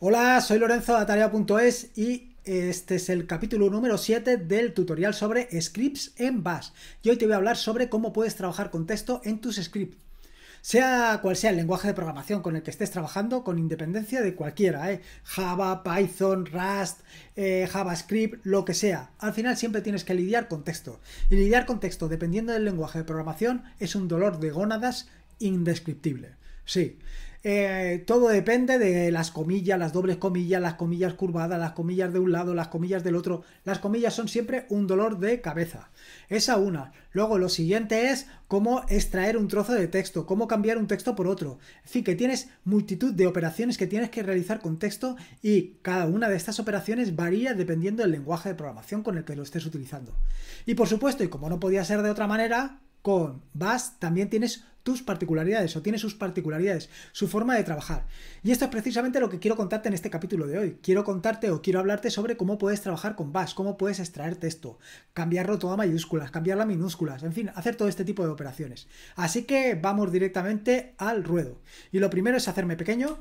Hola, soy Lorenzo de Atarea.es y eh, este es el capítulo número 7 del tutorial sobre scripts en Bash. Y hoy te voy a hablar sobre cómo puedes trabajar con texto en tus scripts. Sea cual sea el lenguaje de programación con el que estés trabajando, con independencia de cualquiera, ¿eh? Java, Python, Rust, eh, JavaScript, lo que sea. Al final siempre tienes que lidiar con texto. Y lidiar con texto, dependiendo del lenguaje de programación, es un dolor de gónadas indescriptible. Sí, eh, todo depende de las comillas, las dobles comillas, las comillas curvadas, las comillas de un lado, las comillas del otro. Las comillas son siempre un dolor de cabeza. Esa una. Luego lo siguiente es cómo extraer un trozo de texto, cómo cambiar un texto por otro. Es que tienes multitud de operaciones que tienes que realizar con texto y cada una de estas operaciones varía dependiendo del lenguaje de programación con el que lo estés utilizando. Y por supuesto, y como no podía ser de otra manera, con Bash también tienes tus particularidades o tiene sus particularidades, su forma de trabajar. Y esto es precisamente lo que quiero contarte en este capítulo de hoy. Quiero contarte o quiero hablarte sobre cómo puedes trabajar con Bash, cómo puedes extraer texto, cambiarlo todo a mayúsculas, cambiarlo a minúsculas, en fin, hacer todo este tipo de operaciones. Así que vamos directamente al ruedo. Y lo primero es hacerme pequeño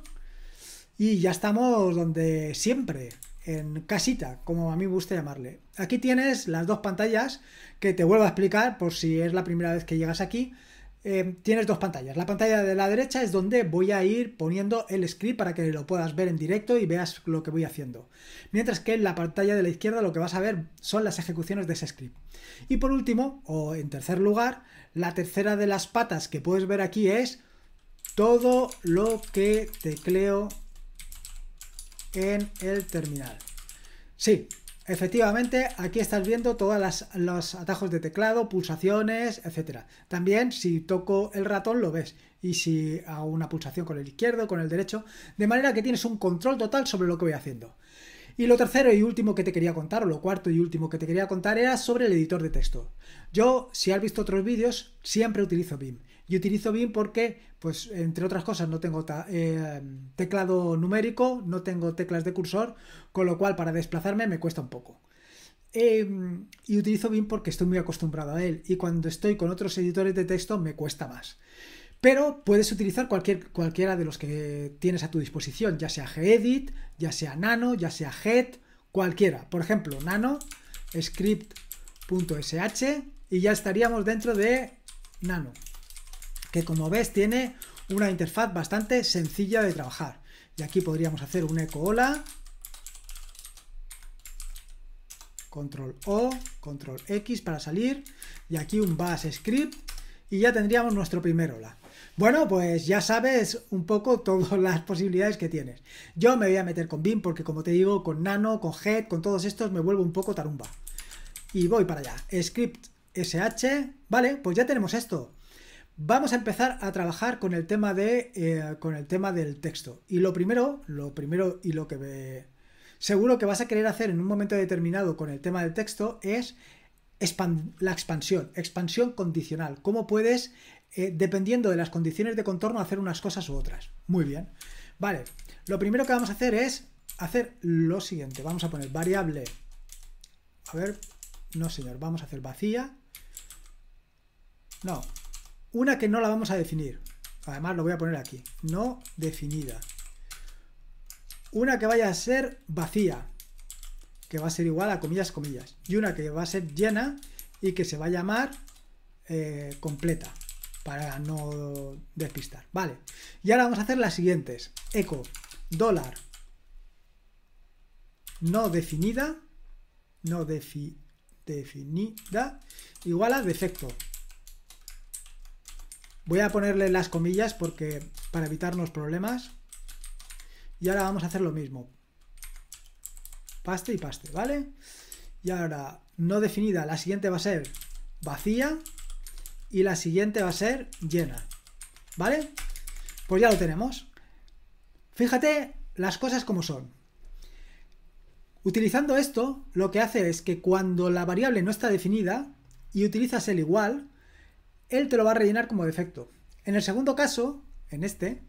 y ya estamos donde siempre en casita, como a mí me gusta llamarle. Aquí tienes las dos pantallas que te vuelvo a explicar por si es la primera vez que llegas aquí. Eh, tienes dos pantallas. La pantalla de la derecha es donde voy a ir poniendo el script para que lo puedas ver en directo y veas lo que voy haciendo. Mientras que en la pantalla de la izquierda lo que vas a ver son las ejecuciones de ese script. Y por último, o en tercer lugar, la tercera de las patas que puedes ver aquí es todo lo que tecleo en el terminal. Sí, Efectivamente, aquí estás viendo todos los atajos de teclado, pulsaciones, etcétera. También si toco el ratón lo ves y si hago una pulsación con el izquierdo, con el derecho, de manera que tienes un control total sobre lo que voy haciendo. Y lo tercero y último que te quería contar, o lo cuarto y último que te quería contar, era sobre el editor de texto. Yo, si has visto otros vídeos, siempre utilizo BIM. Y utilizo BIM porque, pues, entre otras cosas, no tengo eh, teclado numérico, no tengo teclas de cursor, con lo cual para desplazarme me cuesta un poco. Em, y utilizo BIM porque estoy muy acostumbrado a él y cuando estoy con otros editores de texto me cuesta más. Pero puedes utilizar cualquier, cualquiera de los que tienes a tu disposición, ya sea Gedit, ya sea Nano, ya sea Head, cualquiera. Por ejemplo, Nano, script.sh y ya estaríamos dentro de Nano que como ves tiene una interfaz bastante sencilla de trabajar. Y aquí podríamos hacer un eco hola, control O, control X para salir, y aquí un bash script, y ya tendríamos nuestro primer hola. Bueno, pues ya sabes un poco todas las posibilidades que tienes. Yo me voy a meter con BIM porque como te digo, con Nano, con Head, con todos estos me vuelvo un poco tarumba. Y voy para allá. Script SH. Vale, pues ya tenemos esto. Vamos a empezar a trabajar con el tema de eh, con el tema del texto. Y lo primero, lo primero y lo que eh, seguro que vas a querer hacer en un momento determinado con el tema del texto es la expansión, expansión condicional. Cómo puedes, eh, dependiendo de las condiciones de contorno, hacer unas cosas u otras. Muy bien. Vale, lo primero que vamos a hacer es hacer lo siguiente. Vamos a poner variable. A ver, no señor, vamos a hacer vacía. No, una que no la vamos a definir. Además lo voy a poner aquí. No definida. Una que vaya a ser vacía. Que va a ser igual a comillas, comillas. Y una que va a ser llena y que se va a llamar eh, completa. Para no despistar. Vale. Y ahora vamos a hacer las siguientes. Eco. Dólar. No definida. No definida. Igual a defecto. Voy a ponerle las comillas porque para evitarnos problemas. Y ahora vamos a hacer lo mismo. Paste y paste, ¿vale? Y ahora, no definida, la siguiente va a ser vacía y la siguiente va a ser llena, ¿vale? Pues ya lo tenemos. Fíjate las cosas como son. Utilizando esto, lo que hace es que cuando la variable no está definida y utilizas el igual, él te lo va a rellenar como defecto. En el segundo caso, en este,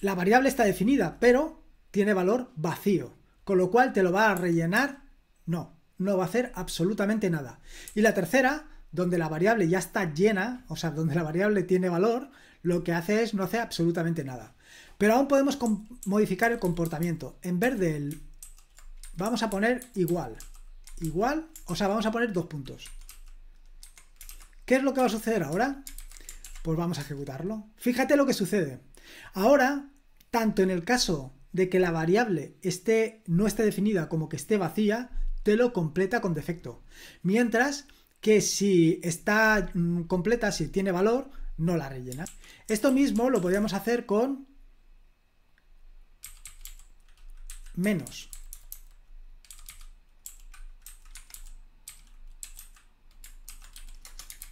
la variable está definida, pero tiene valor vacío, con lo cual te lo va a rellenar, no, no va a hacer absolutamente nada. Y la tercera, donde la variable ya está llena, o sea, donde la variable tiene valor, lo que hace es no hace absolutamente nada. Pero aún podemos modificar el comportamiento. En vez del... Vamos a poner igual. Igual, o sea, vamos a poner dos puntos. ¿Qué es lo que va a suceder ahora? Pues vamos a ejecutarlo. Fíjate lo que sucede. Ahora, tanto en el caso de que la variable esté, no esté definida como que esté vacía, te lo completa con defecto. Mientras que si está mm, completa, si tiene valor, no la rellena. Esto mismo lo podríamos hacer con menos.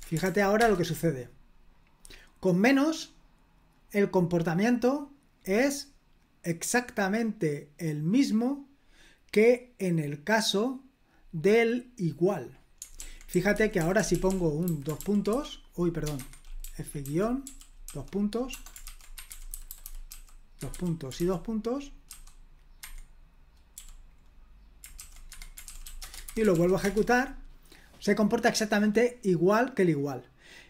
Fíjate ahora lo que sucede. Con menos, el comportamiento es exactamente el mismo que en el caso del igual. Fíjate que ahora si pongo un dos puntos, uy, perdón, f guión, dos puntos, dos puntos y dos puntos, y lo vuelvo a ejecutar, se comporta exactamente igual que el igual.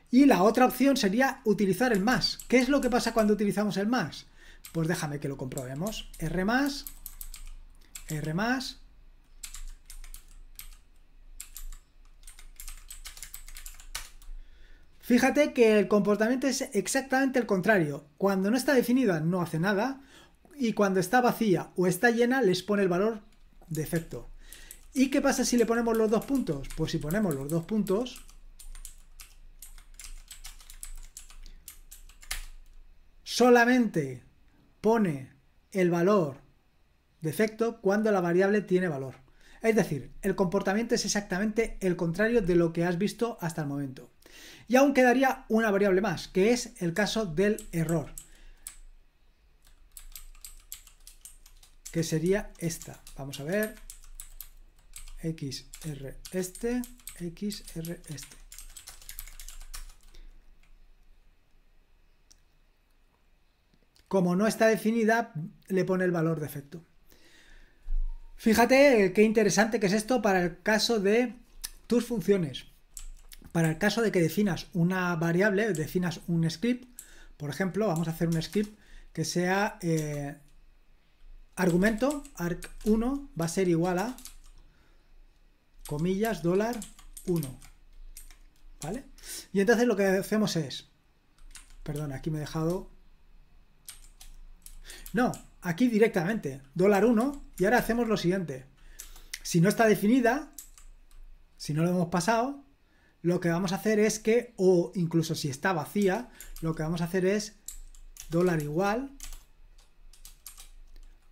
Y la otra opción sería utilizar el más. ¿Qué es lo que pasa cuando utilizamos el más? Pues déjame que lo comprobemos. R más, R más. Fíjate que el comportamiento es exactamente el contrario. Cuando no está definida no hace nada y cuando está vacía o está llena les pone el valor defecto. ¿Y qué pasa si le ponemos los dos puntos? Pues si ponemos los dos puntos, solamente pone el valor defecto cuando la variable tiene valor. Es decir, el comportamiento es exactamente el contrario de lo que has visto hasta el momento. Y aún quedaría una variable más, que es el caso del error. Que sería esta. Vamos a ver, XR este, XR este. Como no está definida, le pone el valor de efecto. Fíjate eh, qué interesante que es esto para el caso de tus funciones. Para el caso de que definas una variable, definas un script, por ejemplo, vamos a hacer un script que sea eh, argumento, arc1 va a ser igual a comillas, dólar 1. ¿Vale? Y entonces lo que hacemos es, perdón, aquí me he dejado... No, aquí directamente, dólar 1, y ahora hacemos lo siguiente. Si no está definida, si no lo hemos pasado, lo que vamos a hacer es que, o incluso si está vacía, lo que vamos a hacer es dólar igual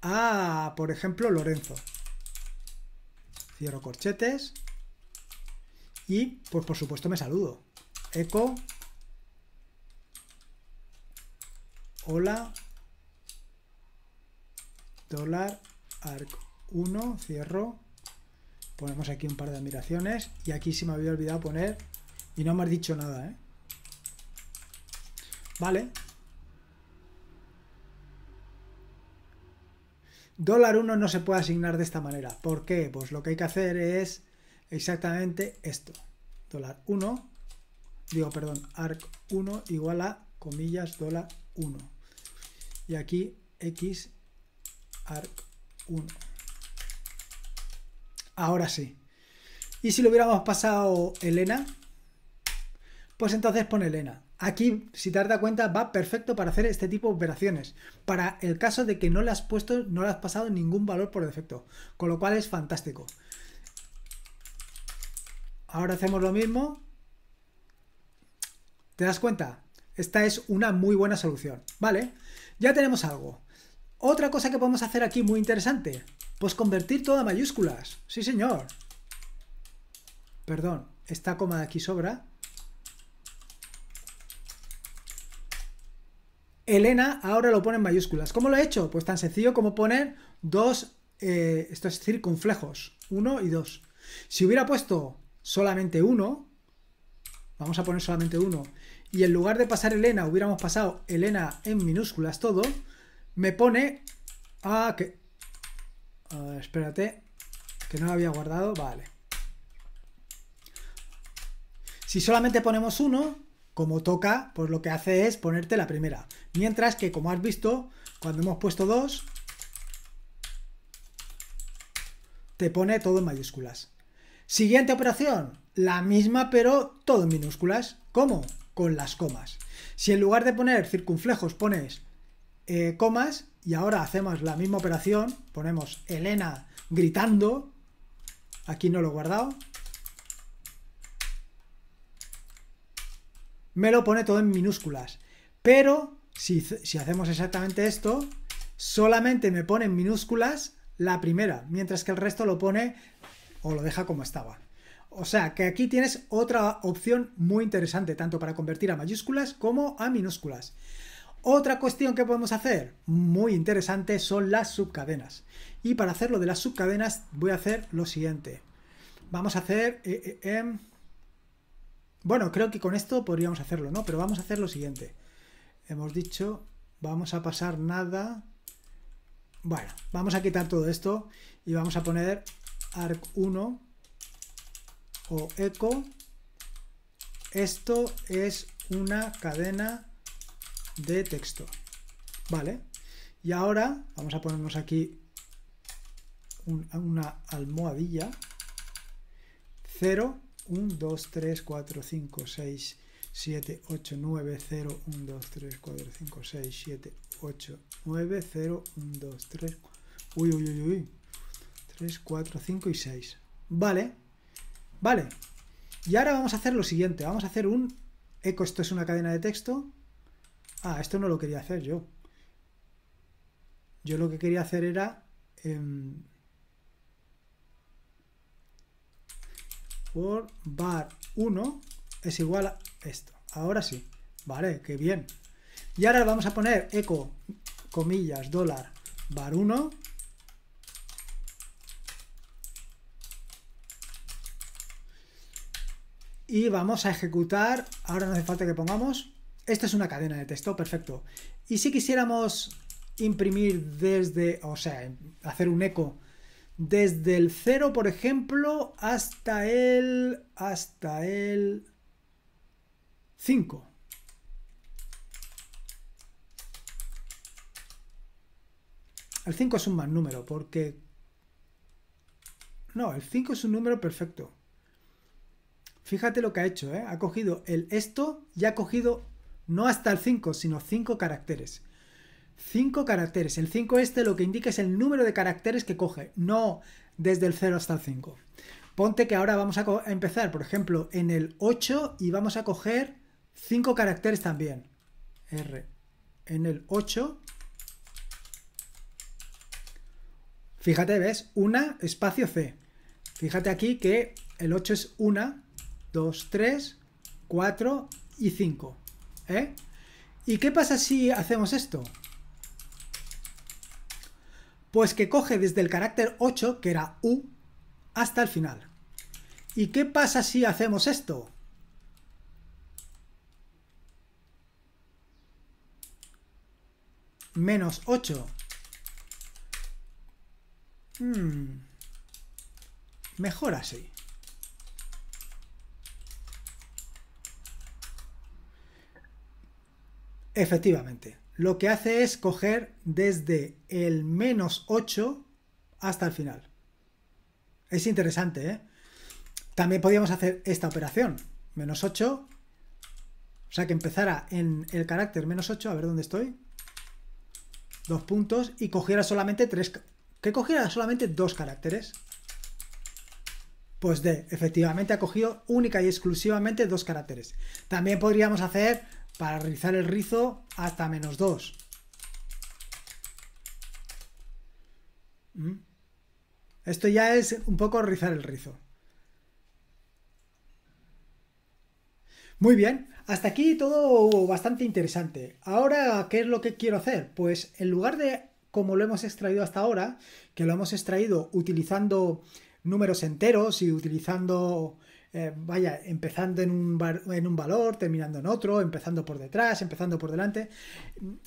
a, por ejemplo, Lorenzo cierro corchetes y pues por supuesto me saludo. Eco, hola, dólar, arc 1, cierro, ponemos aquí un par de admiraciones y aquí se me había olvidado poner y no me has dicho nada, ¿eh? Vale, Dólar 1 no se puede asignar de esta manera. ¿Por qué? Pues lo que hay que hacer es exactamente esto. Dólar 1, digo, perdón, arc 1 igual a comillas dólar 1. Y aquí x arc 1. Ahora sí. Y si lo hubiéramos pasado Elena, pues entonces pone Elena. Aquí, si te has cuenta, va perfecto para hacer este tipo de operaciones. Para el caso de que no le has puesto, no has pasado ningún valor por defecto. Con lo cual es fantástico. Ahora hacemos lo mismo. ¿Te das cuenta? Esta es una muy buena solución. Vale, ya tenemos algo. Otra cosa que podemos hacer aquí muy interesante. Pues convertir todo a mayúsculas. Sí, señor. Perdón, esta coma de aquí sobra. Elena ahora lo pone en mayúsculas. ¿Cómo lo he hecho? Pues tan sencillo como poner dos, eh, estos circunflejos, uno y dos. Si hubiera puesto solamente uno, vamos a poner solamente uno, y en lugar de pasar Elena hubiéramos pasado Elena en minúsculas todo, me pone... Ah, que... A espérate, que no lo había guardado, vale. Si solamente ponemos uno, como toca, pues lo que hace es ponerte la primera. Mientras que, como has visto, cuando hemos puesto dos, te pone todo en mayúsculas. Siguiente operación, la misma pero todo en minúsculas. ¿Cómo? Con las comas. Si en lugar de poner circunflejos pones eh, comas y ahora hacemos la misma operación, ponemos Elena gritando, aquí no lo he guardado, me lo pone todo en minúsculas. Pero si, hacemos exactamente esto, solamente me pone en minúsculas la primera, mientras que el resto lo pone o lo deja como estaba. O sea, que aquí tienes otra opción muy interesante, tanto para convertir a mayúsculas como a minúsculas. Otra cuestión que podemos hacer, muy interesante, son las subcadenas. Y para hacerlo de las subcadenas voy a hacer lo siguiente. Vamos a hacer... Eh, eh, em, bueno, creo que con esto podríamos hacerlo, ¿no? Pero vamos a hacer lo siguiente. Hemos dicho, vamos a pasar nada. Bueno, vamos a quitar todo esto y vamos a poner arc1 o eco. Esto es una cadena de texto. Vale. Y ahora vamos a ponernos aquí una almohadilla. 0 1, 2, 3, 4, 5, 6, 7, 8, 9, 0, 1, 2, 3, 4, 5, 6, 7, 8, 9, 0, 1, 2, 3, uy, uy, uy, uy, 3, 4, 5 y 6. Vale, vale. Y ahora vamos a hacer lo siguiente, vamos a hacer un eco, esto es una cadena de texto. Ah, esto no lo quería hacer yo. Yo lo que quería hacer era... Em, por bar 1 es igual a esto. Ahora sí. Vale, qué bien. Y ahora vamos a poner eco, comillas, dólar, bar 1. Y vamos a ejecutar, ahora no hace falta que pongamos, esta es una cadena de texto, perfecto. Y si quisiéramos imprimir desde, o sea, hacer un eco desde el 0, por ejemplo, hasta el hasta el 5. El 5 es un mal número porque no, el 5 es un número perfecto. Fíjate lo que ha hecho, ¿eh? Ha cogido el esto y ha cogido no hasta el 5, sino 5 caracteres. 5 caracteres. El 5 este lo que indica es el número de caracteres que coge, no desde el 0 hasta el 5. Ponte que ahora vamos a, empezar, por ejemplo, en el 8 y vamos a coger 5 caracteres también. R. En el 8. Fíjate, ¿ves? Una, espacio C. Fíjate aquí que el 8 es 1, 2, 3, 4 y 5. ¿Eh? ¿Y qué pasa si hacemos esto? Pues que coge desde el carácter 8, que era U, hasta el final. ¿Y qué pasa si hacemos esto? Menos 8. Hmm. Mejor así. Efectivamente lo que hace es coger desde el menos 8 hasta el final. Es interesante, ¿eh? También podríamos hacer esta operación. Menos 8. O sea, que empezara en el carácter menos 8. A ver dónde estoy. Dos puntos. Y cogiera solamente tres... Que cogiera solamente dos caracteres. Pues de efectivamente ha cogido única y exclusivamente dos caracteres. También podríamos hacer para rizar el rizo hasta menos 2. Mm. Esto ya es un poco rizar el rizo. Muy bien, hasta aquí todo bastante interesante. Ahora, ¿qué es lo que quiero hacer? Pues en lugar de como lo hemos extraído hasta ahora, que lo hemos extraído utilizando números enteros y utilizando eh, vaya, empezando en un, en un valor, terminando en otro, empezando por detrás, empezando por delante.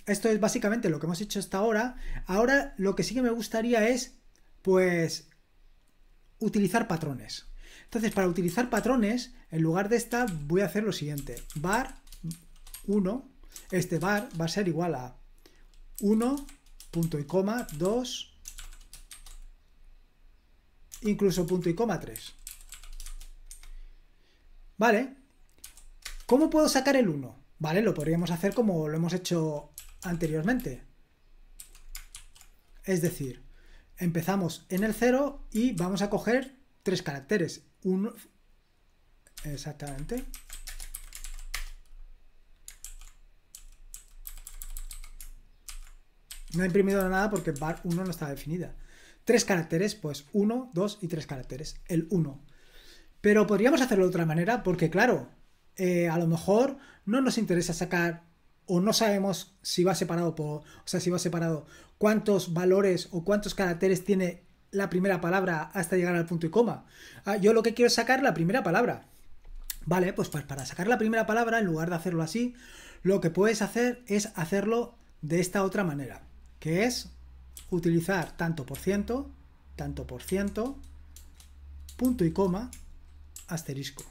Esto es básicamente lo que hemos hecho hasta ahora. Ahora lo que sí que me gustaría es, pues, utilizar patrones. Entonces, para utilizar patrones, en lugar de esta, voy a hacer lo siguiente. Bar 1, este bar va a ser igual a 1, punto y coma, 2, incluso punto y coma 3. Vale. ¿Cómo puedo sacar el 1? Vale, lo podríamos hacer como lo hemos hecho anteriormente. Es decir, empezamos en el 0 y vamos a coger tres caracteres. Uno, exactamente. No he imprimido nada porque bar 1 no estaba definida. Tres caracteres, pues 1, 2 y 3 caracteres. El 1. Pero podríamos hacerlo de otra manera porque, claro, eh, a lo mejor no nos interesa sacar o no sabemos si va separado por, o sea, si va separado cuántos valores o cuántos caracteres tiene la primera palabra hasta llegar al punto y coma. Ah, yo lo que quiero es sacar la primera palabra. Vale, pues, pues para sacar la primera palabra, en lugar de hacerlo así, lo que puedes hacer es hacerlo de esta otra manera, que es utilizar tanto por ciento, tanto por ciento, punto y coma, asterisco.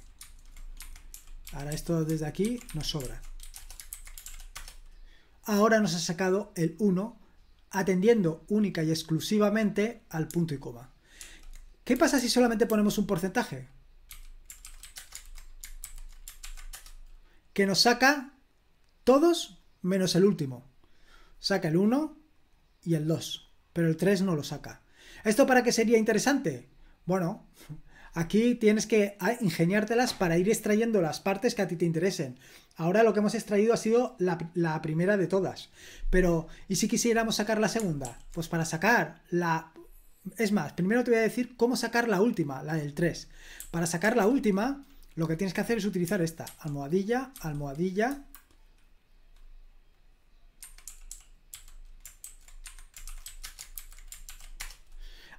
Ahora esto desde aquí nos sobra. Ahora nos ha sacado el 1 atendiendo única y exclusivamente al punto y coma. ¿Qué pasa si solamente ponemos un porcentaje? Que nos saca todos menos el último. Saca el 1 y el 2, pero el 3 no lo saca. ¿Esto para qué sería interesante? Bueno, Aquí tienes que ah, ingeniártelas para ir extrayendo las partes que a ti te interesen. Ahora lo que hemos extraído ha sido la, primera de todas. Pero, ¿y si quisiéramos sacar la segunda? Pues para sacar la... Es más, primero te voy a decir cómo sacar la última, la del 3. Para sacar la última, lo que tienes que hacer es utilizar esta. Almohadilla, almohadilla,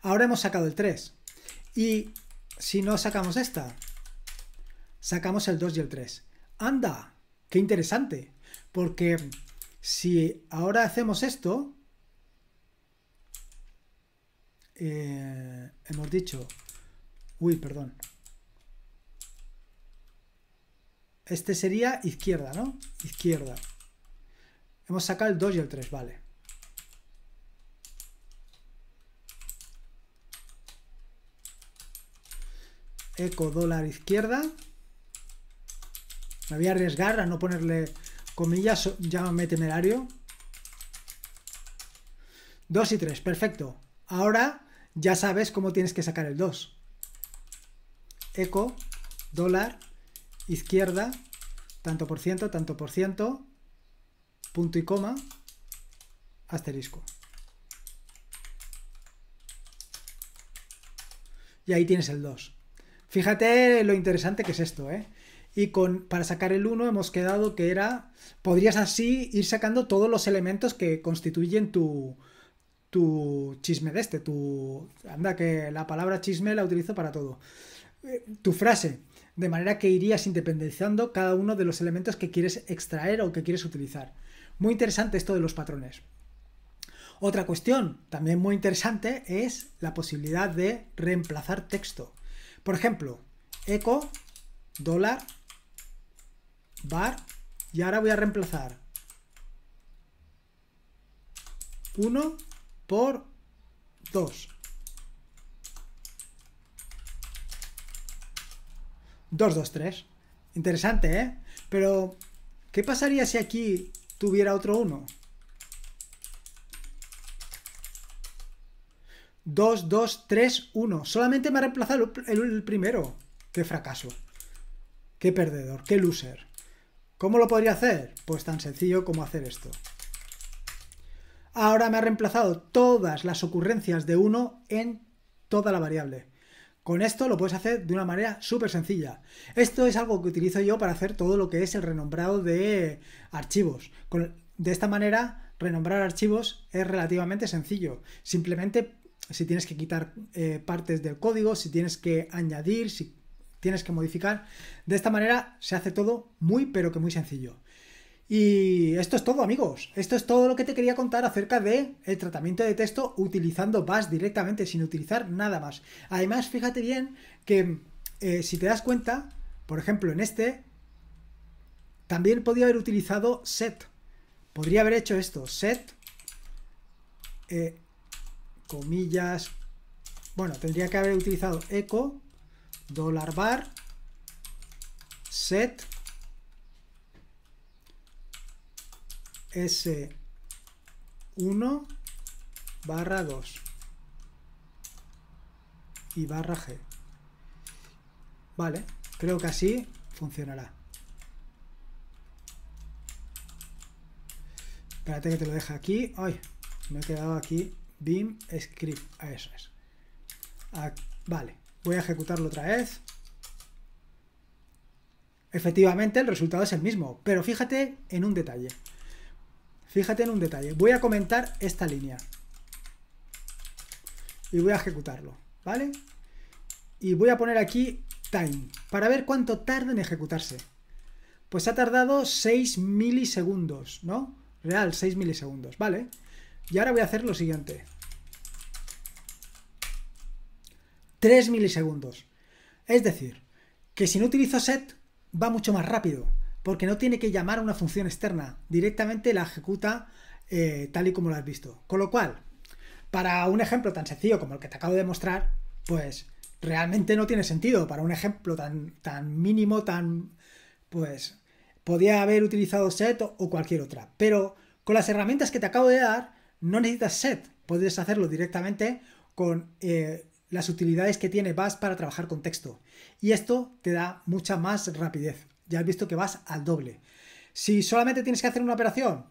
Ahora hemos sacado el 3. Y si no sacamos esta, sacamos el 2 y el 3. ¡Anda! ¡Qué interesante! Porque si ahora hacemos esto, eh, hemos dicho, uy, perdón, este sería izquierda, ¿no? Izquierda. Hemos sacado el 2 y el 3, vale. eco dólar izquierda. Me voy a arriesgar a no ponerle comillas, llámame temerario. 2 y 3, perfecto. Ahora ya sabes cómo tienes que sacar el 2. Eco, dólar, izquierda, tanto por ciento, tanto por ciento, punto y coma, asterisco. Y ahí tienes el 2. Fíjate lo interesante que es esto, ¿eh? Y con, para sacar el 1 hemos quedado que era, podrías así ir sacando todos los elementos que constituyen tu, chisme de este, tu... Anda, que la palabra chisme la utilizo para todo. Eh, tu frase, de manera que irías independizando cada uno de los elementos que quieres extraer o que quieres utilizar. Muy interesante esto de los patrones. Otra cuestión, también muy interesante, es la posibilidad de reemplazar texto. Por ejemplo, eco, dólar, bar, y ahora voy a reemplazar 1 por 2. 2, 2, 3. Interesante, ¿eh? Pero, ¿qué pasaría si aquí tuviera otro 1? 2, 2, 3, 1. Solamente me ha reemplazado el, primero. Qué fracaso. Qué perdedor. Qué loser. ¿Cómo lo podría hacer? Pues tan sencillo como hacer esto. Ahora me ha reemplazado todas las ocurrencias de 1 en toda la variable. Con esto lo puedes hacer de una manera súper sencilla. Esto es algo que utilizo yo para hacer todo lo que es el renombrado de archivos. de esta manera, renombrar archivos es relativamente sencillo. Simplemente si tienes que quitar eh, partes del código, si tienes que añadir, si tienes que modificar. De esta manera se hace todo muy, pero que muy sencillo. Y esto es todo, amigos. Esto es todo lo que te quería contar acerca de el tratamiento de texto utilizando Bash directamente, sin utilizar nada más. Además, fíjate bien que eh, si te das cuenta, por ejemplo, en este, también podría haber utilizado set. Podría haber hecho esto, set eh, comillas, bueno, tendría que haber utilizado eco, dólar bar, set, S1 barra 2 y barra G. Vale, creo que así funcionará. Espérate que te lo deja aquí. Ay, me he quedado aquí BIM script. Ah, eso es. Ah, vale, voy a ejecutarlo otra vez. Efectivamente, el resultado es el mismo, pero fíjate en un detalle. Fíjate en un detalle. Voy a comentar esta línea. Y voy a ejecutarlo, ¿vale? Y voy a poner aquí time, para ver cuánto tarda en ejecutarse. Pues ha tardado 6 milisegundos, ¿no? Real, 6 milisegundos, ¿vale? Y ahora voy a hacer lo siguiente. 3 milisegundos. Es decir, que si no utilizo set, va mucho más rápido, porque no tiene que llamar a una función externa, directamente la ejecuta eh, tal y como lo has visto. Con lo cual, para un ejemplo tan sencillo como el que te acabo de mostrar, pues realmente no tiene sentido. Para un ejemplo tan, tan mínimo, tan. Pues podía haber utilizado set o cualquier otra. Pero con las herramientas que te acabo de dar, no necesitas set. Puedes hacerlo directamente con eh, las utilidades que tiene Bash para trabajar con texto. Y esto te da mucha más rapidez. Ya has visto que vas al doble. Si solamente tienes que hacer una operación,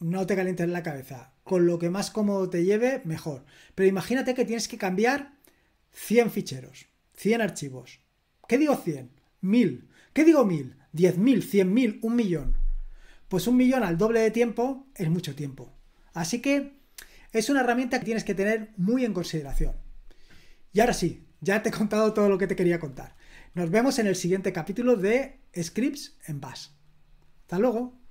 no te calientes la cabeza. Con lo que más cómodo te lleve, mejor. Pero imagínate que tienes que cambiar 100 ficheros, 100 archivos. ¿Qué digo 100? 1000. ¿Qué digo 1000? 10.000, 100.000, un millón. Pues un millón al doble de tiempo es mucho tiempo. Así que es una herramienta que tienes que tener muy en consideración. Y ahora sí, ya te he contado todo lo que te quería contar. Nos vemos en el siguiente capítulo de Scripts en Bash. Hasta luego.